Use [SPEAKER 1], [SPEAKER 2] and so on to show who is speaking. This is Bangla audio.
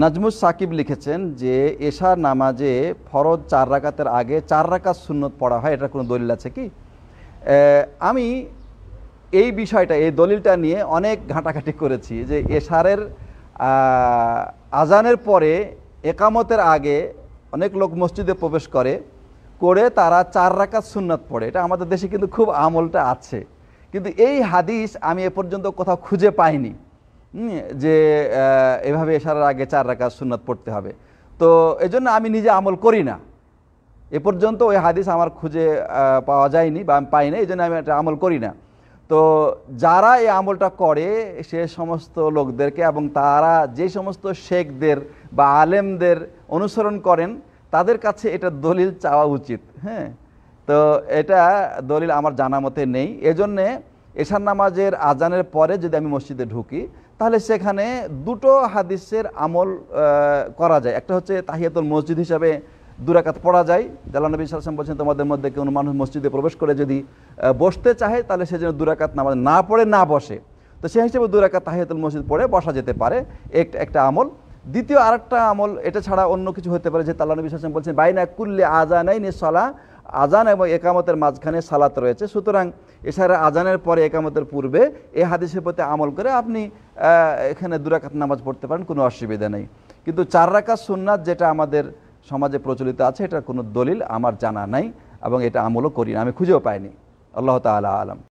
[SPEAKER 1] নাজমুস সাকিব লিখেছেন যে এশার নামাজে ফরজ চার রাকাতের আগে চার রাকাত সুন্নত পড়া হয় এটা কোনো দলিল আছে কি আমি এই বিষয়টা এই দলিলটা নিয়ে অনেক ঘাঁটাঘাঁটি করেছি যে এশারের আজানের পরে একামতের আগে অনেক লোক মসজিদে প্রবেশ করে করে তারা চার রাকাত সুন্নত পড়ে এটা আমাদের দেশে কিন্তু খুব আমলটা আছে কিন্তু এই হাদিস আমি এ পর্যন্ত কোথাও খুঁজে পাইনি যে এভাবে এসার আগে চার রাখা সুনাদ পড়তে হবে তো এজন্য আমি নিজে আমল করি না এ পর্যন্ত ওই হাদিস আমার খুঁজে পাওয়া যায়নি বা আমি পাই না এই জন্য আমি একটা আমল করি না তো যারা এই আমলটা করে সে সমস্ত লোকদেরকে এবং তারা যে সমস্ত শেখদের বা আলেমদের অনুসরণ করেন তাদের কাছে এটা দলিল চাওয়া উচিত হ্যাঁ তো এটা দলিল আমার জানা মতে নেই এজন্যে এশার নামাজের আজানের পরে যদি আমি মসজিদে ঢুকি তাহলে সেখানে দুটো হাদিসের আমল করা যায় একটা হচ্ছে তাহিয়াতুল মসজিদ হিসাবে দুরাকাত পড়া যায় জালা নবী সালাম বলছেন তোমাদের মধ্যে কোনো মানুষ মসজিদে প্রবেশ করে যদি বসতে চায় তাহলে সে যেন দুরাকাত নামাজ না পড়ে না বসে তো সেই হিসেবে দুরাকাত তাহিয়াতুল মসজিদ পড়ে বসা যেতে পারে এক একটা আমল দ্বিতীয় আরেকটা আমল এটা ছাড়া অন্য কিছু হতে পারে যে তাল্লা নবী সালাম বলছেন বাইনা কুল্লে আজানাইনি সলা আজান এবং একামতের মাঝখানে সালাত রয়েছে সুতরাং এছাড়া আজানের পরে একামতের পূর্বে এ হাদিসের প্রতি আমল করে আপনি এখানে দুরাকাত নামাজ পড়তে পারেন কোনো অসুবিধা নেই কিন্তু চার রাকাত সুন্নাত যেটা আমাদের সমাজে প্রচলিত আছে এটার কোনো দলিল আমার জানা নাই এবং এটা আমলও করি না আমি খুঁজেও পাইনি আল্লাহ তালা আলম